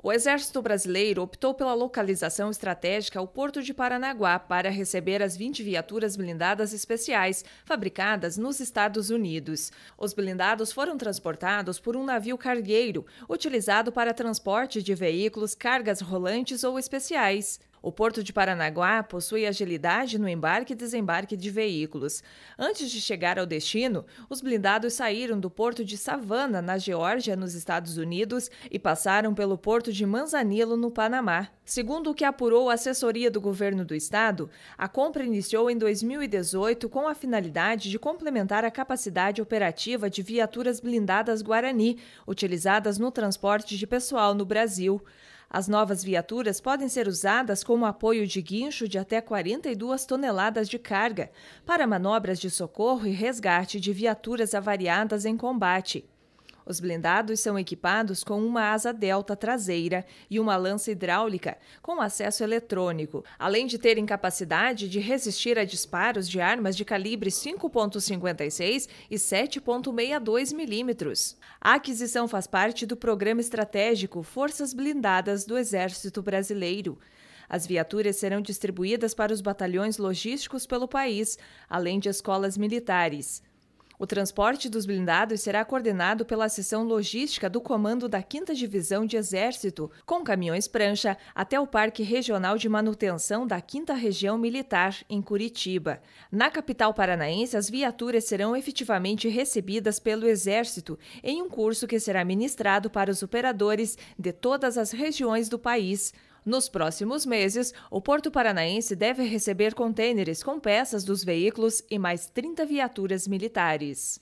O Exército Brasileiro optou pela localização estratégica ao Porto de Paranaguá para receber as 20 viaturas blindadas especiais fabricadas nos Estados Unidos. Os blindados foram transportados por um navio cargueiro, utilizado para transporte de veículos, cargas rolantes ou especiais. O Porto de Paranaguá possui agilidade no embarque e desembarque de veículos. Antes de chegar ao destino, os blindados saíram do Porto de Savannah, na Geórgia, nos Estados Unidos, e passaram pelo Porto de Manzanillo, no Panamá. Segundo o que apurou a assessoria do governo do estado, a compra iniciou em 2018 com a finalidade de complementar a capacidade operativa de viaturas blindadas Guarani, utilizadas no transporte de pessoal no Brasil. As novas viaturas podem ser usadas como apoio de guincho de até 42 toneladas de carga, para manobras de socorro e resgate de viaturas avariadas em combate. Os blindados são equipados com uma asa delta traseira e uma lança hidráulica com acesso eletrônico, além de terem capacidade de resistir a disparos de armas de calibre 5.56 e 7.62 milímetros. A aquisição faz parte do programa estratégico Forças Blindadas do Exército Brasileiro. As viaturas serão distribuídas para os batalhões logísticos pelo país, além de escolas militares. O transporte dos blindados será coordenado pela seção logística do comando da 5 Divisão de Exército, com caminhões prancha até o Parque Regional de Manutenção da 5 Região Militar, em Curitiba. Na capital paranaense, as viaturas serão efetivamente recebidas pelo Exército em um curso que será ministrado para os operadores de todas as regiões do país. Nos próximos meses, o Porto Paranaense deve receber contêineres com peças dos veículos e mais 30 viaturas militares.